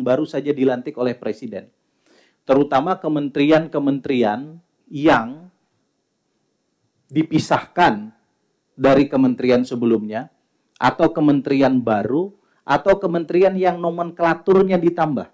baru saja dilantik oleh presiden. Terutama kementerian-kementerian yang dipisahkan dari kementerian sebelumnya atau kementerian baru atau kementerian yang nomenklaturnya ditambah.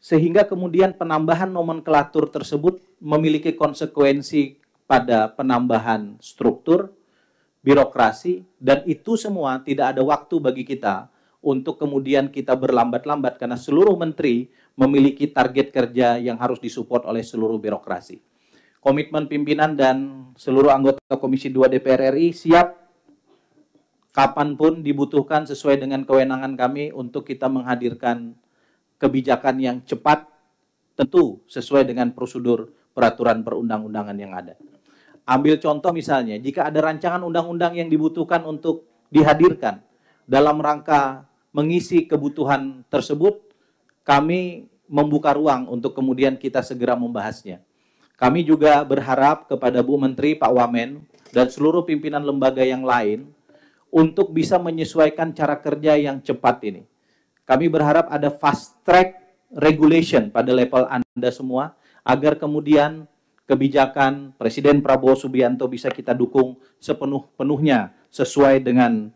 Sehingga kemudian penambahan nomenklatur tersebut memiliki konsekuensi pada penambahan struktur, birokrasi, dan itu semua tidak ada waktu bagi kita untuk kemudian kita berlambat-lambat karena seluruh menteri memiliki target kerja yang harus disupport oleh seluruh birokrasi. Komitmen pimpinan dan seluruh anggota Komisi 2 DPR RI siap kapanpun dibutuhkan sesuai dengan kewenangan kami untuk kita menghadirkan kebijakan yang cepat tentu sesuai dengan prosedur peraturan perundang-undangan yang ada. Ambil contoh misalnya, jika ada rancangan undang-undang yang dibutuhkan untuk dihadirkan dalam rangka mengisi kebutuhan tersebut, kami membuka ruang untuk kemudian kita segera membahasnya. Kami juga berharap kepada Bu Menteri, Pak Wamen, dan seluruh pimpinan lembaga yang lain untuk bisa menyesuaikan cara kerja yang cepat ini. Kami berharap ada fast track regulation pada level Anda semua agar kemudian kebijakan Presiden Prabowo Subianto bisa kita dukung sepenuh-penuhnya sesuai dengan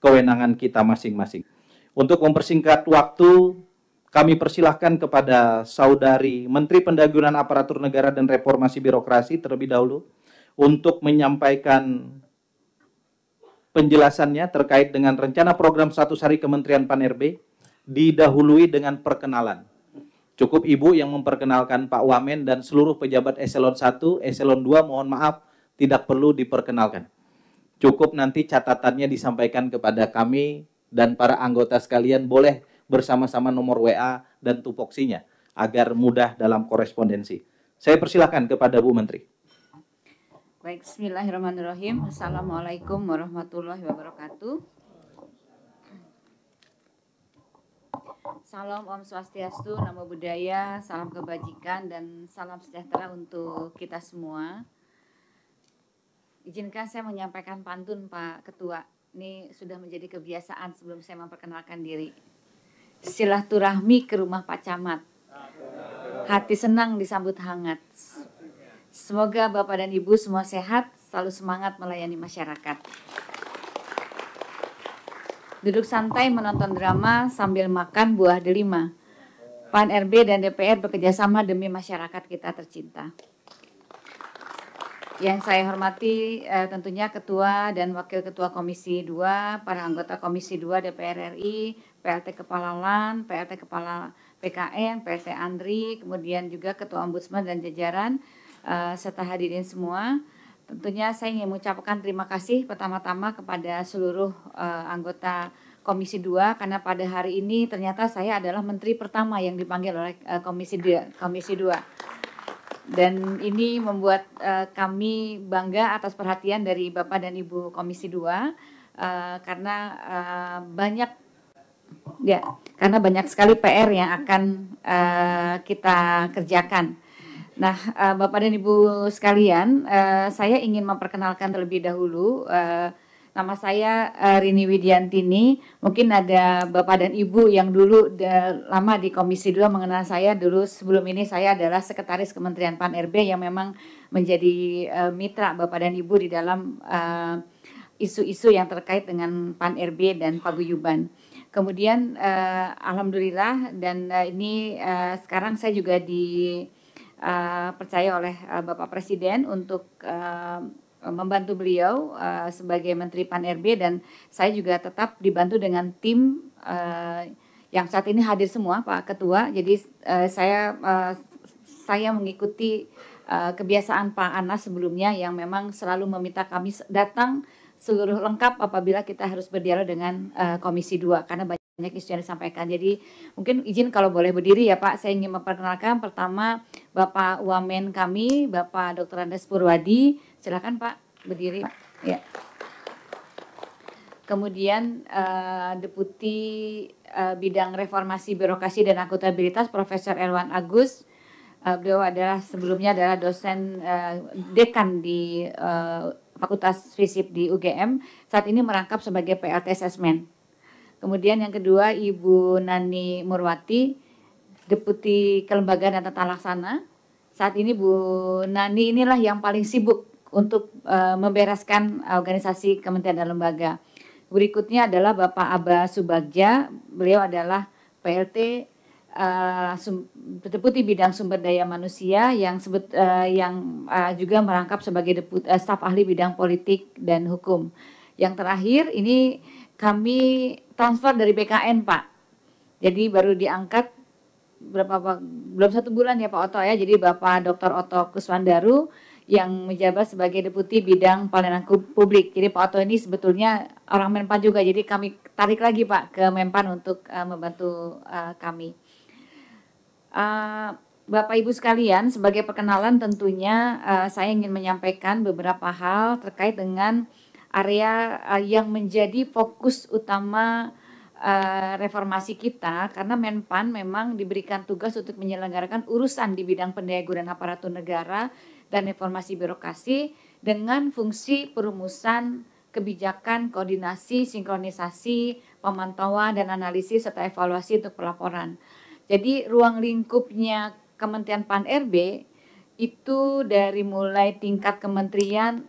kewenangan kita masing-masing. Untuk mempersingkat waktu, kami persilahkan kepada saudari Menteri Pendagunan Aparatur Negara dan Reformasi Birokrasi terlebih dahulu untuk menyampaikan penjelasannya terkait dengan rencana program satu hari Kementerian Pan-RB didahului dengan perkenalan. Cukup Ibu yang memperkenalkan Pak Wamen dan seluruh pejabat eselon 1, eselon 2 mohon maaf tidak perlu diperkenalkan. Cukup nanti catatannya disampaikan kepada kami dan para anggota sekalian boleh bersama-sama nomor WA dan tupoksinya agar mudah dalam korespondensi. Saya persilahkan kepada Bu Menteri. Baik, Bismillahirrahmanirrahim. Assalamualaikum warahmatullahi wabarakatuh. Salam Om Swastiastu, Namo Buddhaya, salam kebajikan dan salam sejahtera untuk kita semua. Izinkan saya menyampaikan pantun Pak Ketua ini sudah menjadi kebiasaan sebelum saya memperkenalkan diri. Silaturahmi ke rumah Pak Camat. Hati senang disambut hangat. Semoga Bapak dan Ibu semua sehat, selalu semangat melayani masyarakat. Duduk santai menonton drama sambil makan buah delima. PAN RB dan DPR bekerjasama demi masyarakat kita tercinta. Yang saya hormati eh, tentunya Ketua dan Wakil Ketua Komisi 2, para anggota Komisi 2 DPR RI, PLT Kepala LAN, PLT Kepala PKN, PLT Andri, kemudian juga Ketua Ombudsman dan jajaran eh, serta hadirin semua. Tentunya saya ingin mengucapkan terima kasih pertama-tama kepada seluruh eh, anggota Komisi 2 karena pada hari ini ternyata saya adalah menteri pertama yang dipanggil oleh eh, Komisi 2, Komisi 2. Dan ini membuat uh, kami bangga atas perhatian dari Bapak dan Ibu Komisi 2 uh, eh, karena uh, banyak ya, karena banyak sekali PR yang akan uh, kita kerjakan. Nah, uh, Bapak dan Ibu sekalian, uh, saya ingin memperkenalkan terlebih dahulu uh, Nama saya uh, Rini Widiantini. Mungkin ada Bapak dan Ibu yang dulu lama di Komisi 2 mengenal saya. Dulu sebelum ini saya adalah Sekretaris Kementerian Pan-RB yang memang menjadi uh, mitra Bapak dan Ibu di dalam eh, isu-isu uh, yang terkait dengan Pan-RB dan Paguyuban. Kemudian uh, alhamdulillah dan uh, ini uh, sekarang saya juga di uh, percaya oleh uh, Bapak Presiden untuk uh, Eh, membantu beliau uh, sebagai Menteri Pan RB dan saya juga tetap dibantu dengan tim uh, yang saat ini hadir semua Pak Ketua. Jadi uh, saya uh, saya mengikuti uh, kebiasaan Pak Anas sebelumnya yang memang selalu meminta kami datang seluruh lengkap apabila kita harus berdialog dengan uh, Komisi 2 karena banyak banyak isu yang disampaikan. Jadi mungkin izin kalau boleh berdiri ya Pak, saya ingin memperkenalkan pertama Bapak Wamen kami, Bapak Dr. Andes Purwadi, Silakan Pak berdiri. Pak. Ya. Kemudian uh, Deputi uh, Bidang Reformasi Birokrasi dan Akuntabilitas Profesor Erwan Agus. Uh, beliau adalah sebelumnya adalah dosen uh, dekan di uh, Fakultas Fisip di UGM. Saat ini merangkap sebagai PLT Assessment. Kemudian yang kedua Ibu Nani Murwati, Deputi Kelembagaan dan Tata Laksana. Saat ini Bu Nani inilah yang paling sibuk untuk uh, membereskan organisasi kementerian dan lembaga. Berikutnya adalah Bapak Aba Subagja, beliau adalah PLT uh, eh, deputi bidang sumber daya manusia yang sebut uh, eh, yang uh, juga merangkap sebagai deput, uh, staf ahli bidang politik dan hukum. Yang terakhir ini kami transfer dari BKN Pak. Jadi baru diangkat berapa belum satu bulan ya Pak Oto ya. Jadi Bapak Dr. Oto Kuswandaru yang menjabat sebagai deputi bidang pelayanan publik. Jadi Pak Oto ini sebetulnya orang Menpan juga, jadi kami tarik lagi Pak ke Menpan untuk uh, membantu uh, kami. Uh, Bapak Ibu sekalian, sebagai perkenalan tentunya uh, saya ingin menyampaikan beberapa hal terkait dengan area uh, yang menjadi fokus utama uh, reformasi kita karena Menpan memang diberikan tugas untuk menyelenggarakan urusan di bidang pendayagunaan aparatur negara dan reformasi birokrasi dengan fungsi perumusan kebijakan, koordinasi, sinkronisasi, pemantauan dan analisis serta evaluasi untuk pelaporan. Jadi ruang lingkupnya Kementerian Pan RB itu dari mulai tingkat kementerian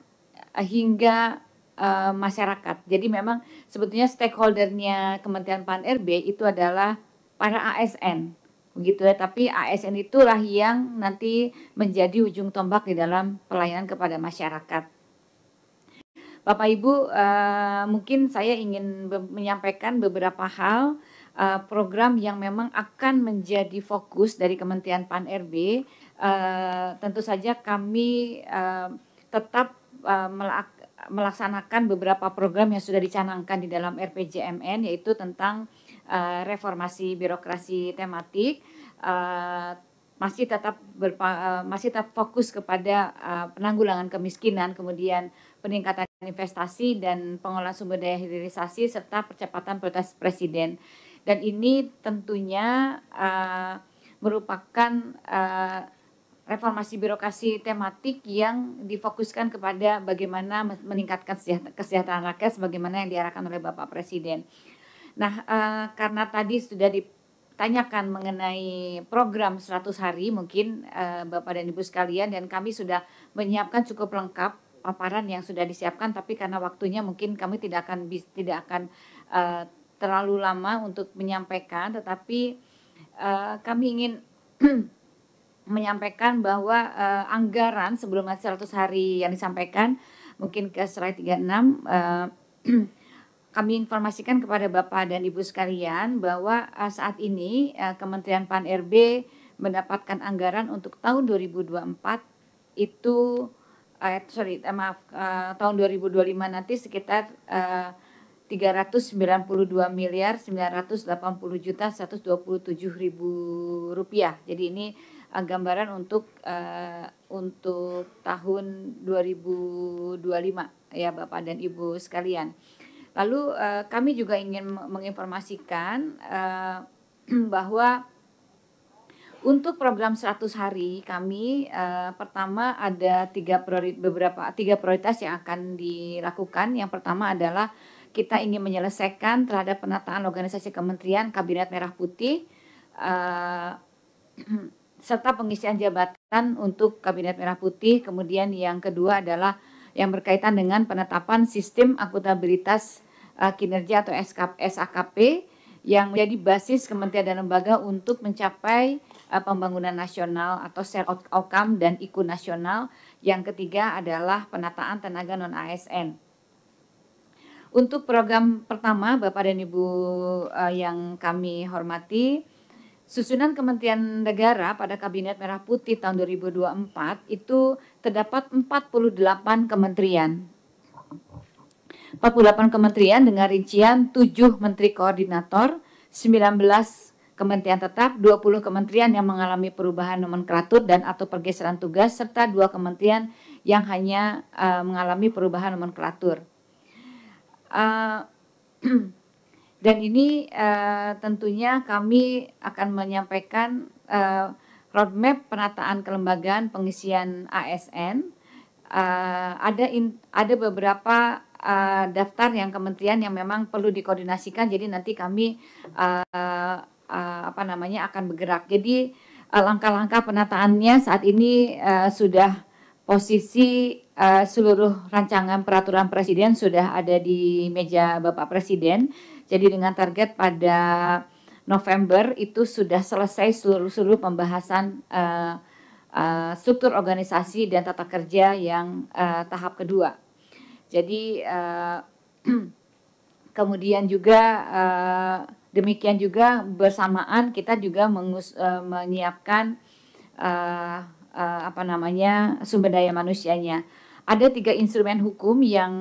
eh, hingga uh, masyarakat. Jadi memang sebetulnya stakeholdernya Kementerian Pan RB itu adalah para ASN begitu ya tapi ASN itulah yang nanti menjadi ujung tombak di dalam pelayanan kepada masyarakat Bapak Ibu uh, mungkin saya ingin be menyampaikan beberapa hal uh, program yang memang akan menjadi fokus dari Kementerian Pan RB uh, eh, tentu saja kami uh, tetap uh, melaksanakan beberapa program yang sudah dicanangkan di dalam RPJMN yaitu tentang Eh, reformasi birokrasi tematik uh, masih tetap berpa, uh, masih tetap fokus kepada uh, penanggulangan kemiskinan, kemudian peningkatan investasi dan pengelolaan sumber daya hilirisasi serta percepatan prioritas presiden. Dan ini tentunya uh, merupakan uh, reformasi birokrasi tematik yang difokuskan kepada bagaimana meningkatkan kesehatan rakyat sebagaimana yang diarahkan oleh Bapak Presiden. Nah, uh, karena tadi sudah ditanyakan mengenai program 100 hari mungkin uh, Bapak dan Ibu sekalian dan kami sudah menyiapkan cukup lengkap paparan yang sudah disiapkan tapi karena waktunya mungkin kami tidak akan tidak akan uh, terlalu lama untuk menyampaikan tetapi uh, kami ingin menyampaikan bahwa uh, anggaran sebelum 100 hari yang disampaikan mungkin ke slide 36 uh, kami informasikan kepada Bapak dan Ibu sekalian bahwa eh, saat ini eh, Kementerian Pan RB mendapatkan anggaran untuk tahun 2024 itu eh, sorry eh, maaf eh, tahun 2025 nanti sekitar eh, 392 miliar 980 juta 127 ribu rupiah. Jadi ini eh, gambaran untuk eh, untuk tahun 2025 ya Bapak dan Ibu sekalian. Lalu uh, kami juga ingin menginformasikan uh, bahwa untuk program 100 hari kami uh, pertama ada tiga priori, beberapa tiga prioritas yang akan dilakukan. Yang pertama adalah kita ingin menyelesaikan terhadap penataan organisasi kementerian Kabinet Merah Putih uh, serta pengisian jabatan untuk Kabinet Merah Putih. Kemudian yang kedua adalah yang berkaitan dengan penetapan sistem akuntabilitas uh, kinerja atau SKP SAKP yang menjadi basis kementerian dan lembaga untuk mencapai uh, pembangunan nasional atau share outcome dan IKU nasional. Yang ketiga adalah penataan tenaga non ASN. Untuk program pertama Bapak dan Ibu uh, yang kami hormati, Susunan Kementerian Negara pada Kabinet Merah Putih tahun 2024 itu terdapat 48 kementerian 48 kementerian dengan rincian 7 menteri koordinator, 19 kementerian tetap, 20 kementerian yang mengalami perubahan nomenklatur dan atau pergeseran tugas, serta dua kementerian yang hanya uh, mengalami perubahan nomenklatur. Uh, dan ini uh, tentunya kami akan menyampaikan uh, roadmap penataan kelembagaan pengisian ASN. Uh, ada in, ada beberapa uh, daftar yang kementerian yang memang perlu dikoordinasikan jadi nanti kami uh, uh, apa namanya akan bergerak jadi uh, langkah-langkah penataannya saat ini uh, sudah posisi uh, seluruh rancangan peraturan presiden sudah ada di meja Bapak Presiden jadi dengan target pada November itu sudah selesai seluruh seluruh pembahasan uh, uh, struktur organisasi dan tata kerja yang uh, tahap kedua. Jadi uh, kemudian juga uh, demikian juga bersamaan kita juga mengus, uh, menyiapkan uh, uh, apa namanya sumber daya manusianya. Ada tiga instrumen hukum yang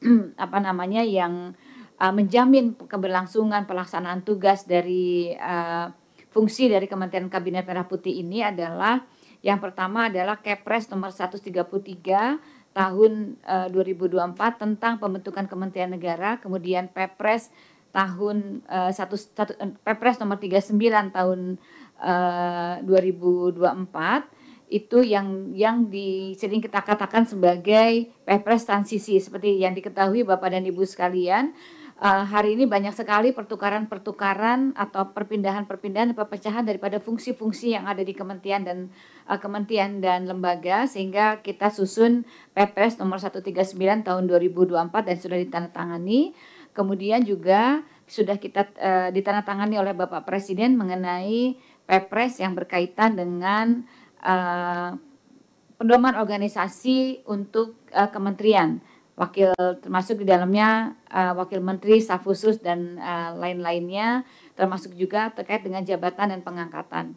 apa namanya yang uh, menjamin keberlangsungan pelaksanaan tugas dari uh, fungsi dari Kementerian Kabinet Merah Putih ini adalah yang pertama adalah Kepres nomor 133 tahun eh, uh, 2024 tentang pembentukan Kementerian Negara, kemudian Perpres tahun uh, satu, satu eh, Perpres nomor 39 tahun uh, 2024 itu yang yang di, sering kita katakan sebagai Perpres transisi seperti yang diketahui Bapak dan Ibu sekalian. Uh, uh, hari ini banyak sekali pertukaran-pertukaran atau perpindahan-perpindahan perpecahan daripada fungsi-fungsi yang ada di kementerian dan uh, kementerian dan lembaga sehingga kita susun Perpres nomor 139 tahun 2024 dan sudah ditandatangani. Kemudian juga sudah kita uh, ditandatangani oleh Bapak Presiden mengenai Perpres yang berkaitan dengan uh, pedoman organisasi untuk uh, kementerian wakil termasuk di dalamnya uh, wakil menteri, staf khusus dan uh, lain-lainnya, termasuk juga terkait dengan jabatan dan pengangkatan.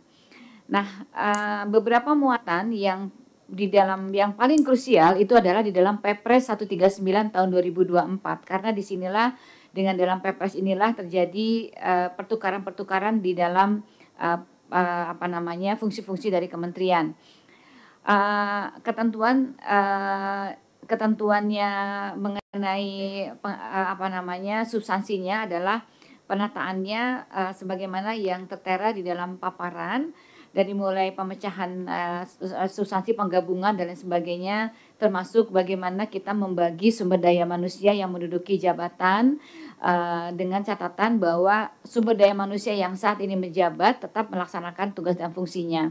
Nah, uh, beberapa muatan yang di dalam yang paling krusial itu adalah di dalam Perpres 139 tahun 2024 karena disinilah dengan dalam Perpres inilah terjadi pertukaran-pertukaran uh, di dalam uh, uh, apa namanya fungsi-fungsi dari kementerian. Uh, ketentuan uh, ketentuannya mengenai eh, apa namanya substansinya adalah penataannya uh, sebagaimana yang tertera di dalam paparan dari mulai pemecahan uh, substansi penggabungan dan lain sebagainya termasuk bagaimana kita membagi sumber daya manusia yang menduduki jabatan uh, dengan catatan bahwa sumber daya manusia yang saat ini menjabat tetap melaksanakan tugas dan fungsinya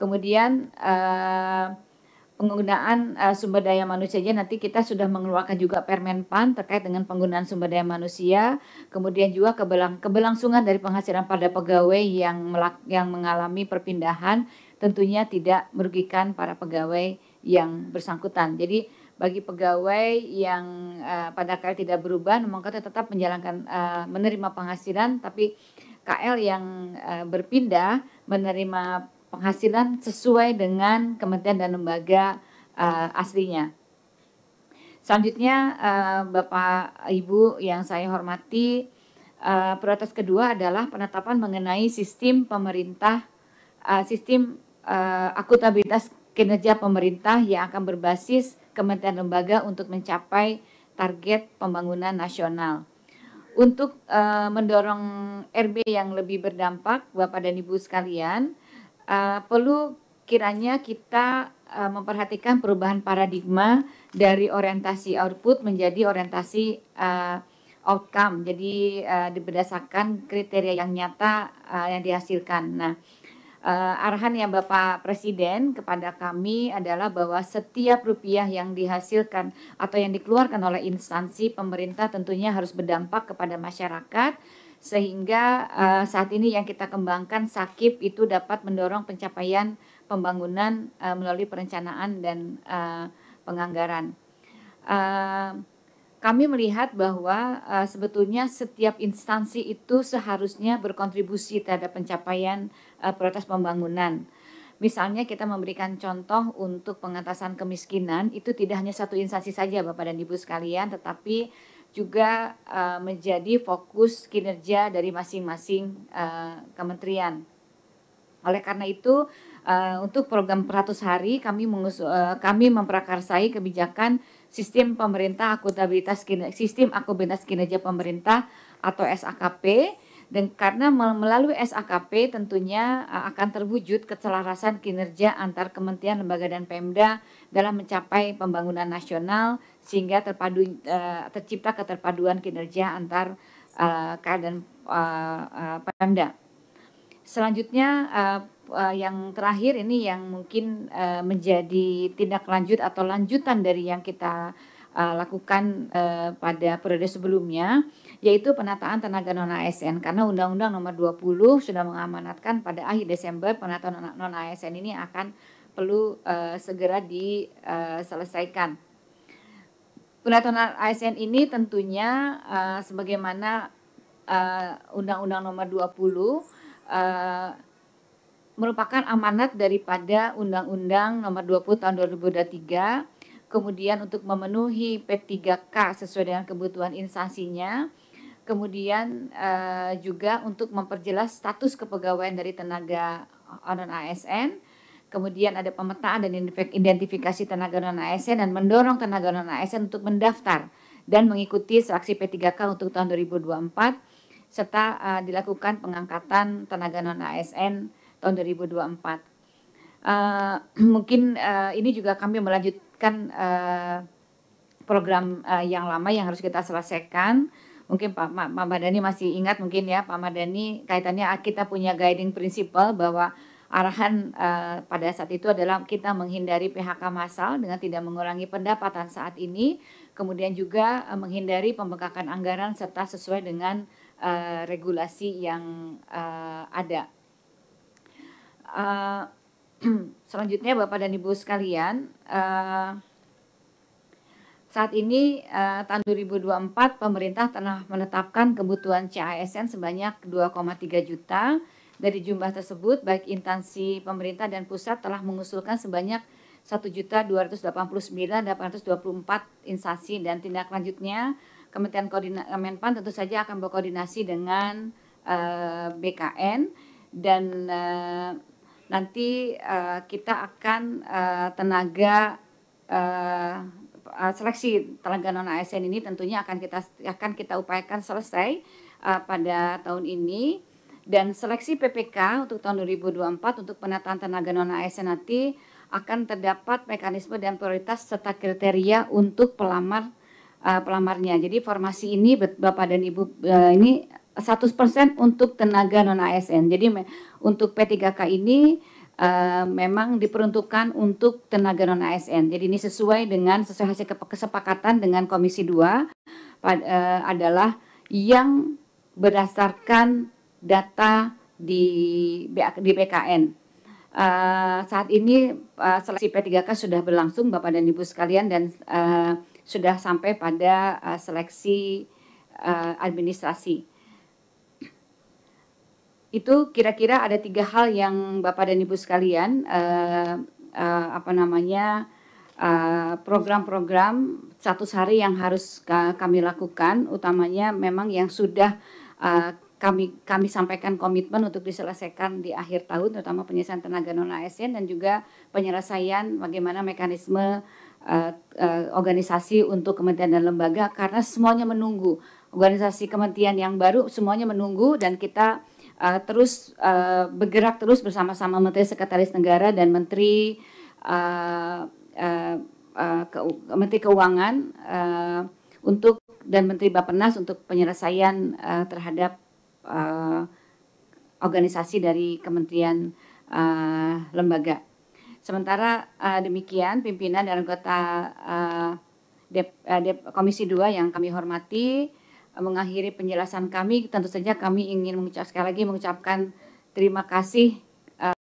kemudian uh, penggunaan uh, sumber daya manusia aja nanti kita sudah mengeluarkan juga Permen Pan terkait dengan penggunaan sumber daya manusia, kemudian juga kebelang keberlangsungan dari penghasilan pada pegawai yang melak yang mengalami perpindahan tentunya tidak merugikan para pegawai yang bersangkutan. Jadi bagi pegawai yang uh, pada KL tidak berubah, memang kita tetap menjalankan uh, menerima penghasilan, tapi KL yang uh, berpindah menerima penghasilan sesuai dengan kementerian dan lembaga uh, aslinya. Selanjutnya uh, Bapak Ibu yang saya hormati, uh, prioritas kedua adalah penetapan mengenai sistem pemerintah uh, sistem uh, akuntabilitas kinerja pemerintah yang akan berbasis kementerian lembaga untuk mencapai target pembangunan nasional. Untuk uh, mendorong RB yang lebih berdampak, Bapak dan Ibu sekalian, Eh, perlu kiranya kita uh, memperhatikan perubahan paradigma dari orientasi output menjadi orientasi uh, outcome. Jadi uh, berdasarkan kriteria yang nyata uh, yang dihasilkan. Nah, uh, arahan yang Bapak Presiden kepada kami adalah bahwa setiap rupiah yang dihasilkan atau yang dikeluarkan oleh instansi pemerintah tentunya harus berdampak kepada masyarakat sehingga uh, saat ini yang kita kembangkan sakip itu dapat mendorong pencapaian pembangunan uh, melalui perencanaan dan uh, penganggaran. Uh, kami melihat bahwa uh, sebetulnya setiap instansi itu seharusnya berkontribusi terhadap pencapaian uh, prioritas pembangunan. Misalnya kita memberikan contoh untuk pengatasan kemiskinan itu tidak hanya satu instansi saja Bapak dan Ibu sekalian, tetapi juga uh, menjadi fokus kinerja dari masing-masing uh, kementerian. Oleh karena itu, uh, untuk program 100 hari kami mengusul, uh, kami memprakarsai kebijakan sistem pemerintah akuntabilitas kinerja, sistem akuntabilitas kinerja pemerintah atau SAKP dan karena melalui SAKP tentunya eh, akan terwujud keselarasan kinerja antar kementerian, lembaga dan Pemda dalam mencapai pembangunan nasional sehingga terpadu eh, tercipta keterpaduan kinerja antar eh, KAR dan Pemda. Selanjutnya yang terakhir ini yang mungkin menjadi tindak lanjut atau lanjutan dari yang kita lakukan pada periode sebelumnya yaitu penataan tenaga non ASN karena Undang-Undang Nomor 20 sudah mengamanatkan pada akhir Desember penataan non ASN ini akan perlu uh, segera diselesaikan. Eh, penataan ASN ini tentunya uh, sebagaimana Undang-Undang uh, Nomor 20 uh, merupakan amanat daripada Undang-Undang Nomor 20 Tahun 2023 kemudian untuk memenuhi P3K sesuai dengan kebutuhan instansinya kemudian uh, juga untuk memperjelas status kepegawaian dari tenaga non ASN, kemudian ada pemetaan dan identifikasi tenaga non ASN dan mendorong tenaga non ASN untuk mendaftar dan mengikuti seleksi P3K untuk tahun 2024 serta uh, dilakukan pengangkatan tenaga non ASN tahun 2024. Uh, eh, mungkin uh, ini juga kami melanjutkan uh, program uh, yang lama yang harus kita selesaikan mungkin Pak, Pak, Pak Madani masih ingat mungkin ya Pak Madani kaitannya ah, kita punya guiding principle bahwa arahan uh, pada saat itu adalah kita menghindari PHK massal dengan tidak mengurangi pendapatan saat ini, kemudian juga uh, menghindari pembengkakan anggaran serta sesuai dengan uh, regulasi yang uh, ada. Uh, selanjutnya Bapak dan Ibu sekalian, uh, saat ini uh, tahun 2024 pemerintah telah menetapkan kebutuhan CASN sebanyak 2,3 juta. Dari jumlah tersebut, baik instansi pemerintah dan pusat telah mengusulkan sebanyak 1.289.824 instansi dan tindak lanjutnya Kementerian Koordina Kemenpan tentu saja akan berkoordinasi dengan uh, eh, BKN dan uh, nanti uh, kita akan uh, tenaga uh, Eh, seleksi tenaga non ASN ini tentunya akan kita akan kita upayakan selesai uh, pada tahun ini dan seleksi PPK untuk tahun 2024 untuk penataan tenaga non ASN nanti akan terdapat mekanisme dan prioritas serta kriteria untuk pelamar uh, pelamarnya. Jadi formasi ini Bapak dan Ibu uh, ini 100% untuk tenaga non ASN. Jadi untuk P3K ini Eh, memang diperuntukkan untuk tenaga non ASN. Jadi ini sesuai dengan sesuai hasil kesepakatan dengan Komisi 2 pad, uh, adalah yang berdasarkan data di di BKN. Uh, eh, saat ini uh, seleksi P3K sudah berlangsung Bapak dan Ibu sekalian dan uh, sudah sampai pada uh, seleksi uh, administrasi itu kira-kira ada tiga hal yang Bapak dan Ibu sekalian uh, uh, apa namanya eh, program-program uh, satu hari yang harus kami lakukan utamanya memang yang sudah uh, kami kami sampaikan komitmen untuk diselesaikan di akhir tahun terutama penyelesaian tenaga non ASN dan juga penyelesaian bagaimana mekanisme uh, uh, organisasi untuk kementerian dan lembaga karena semuanya menunggu organisasi kementerian yang baru semuanya menunggu dan kita uh, terus uh, bergerak terus bersama-sama Menteri Sekretaris Negara dan Menteri uh, eh, uh, uh, ke, Menteri Keuangan uh, untuk dan Menteri Bapenas untuk penyelesaian uh, terhadap uh, organisasi dari kementerian uh, lembaga. Sementara uh, demikian pimpinan dan anggota uh, Dep, uh, Dep, Komisi 2 yang kami hormati mengakhiri penjelasan kami. Tentu saja kami ingin mengucap sekali lagi mengucapkan terima kasih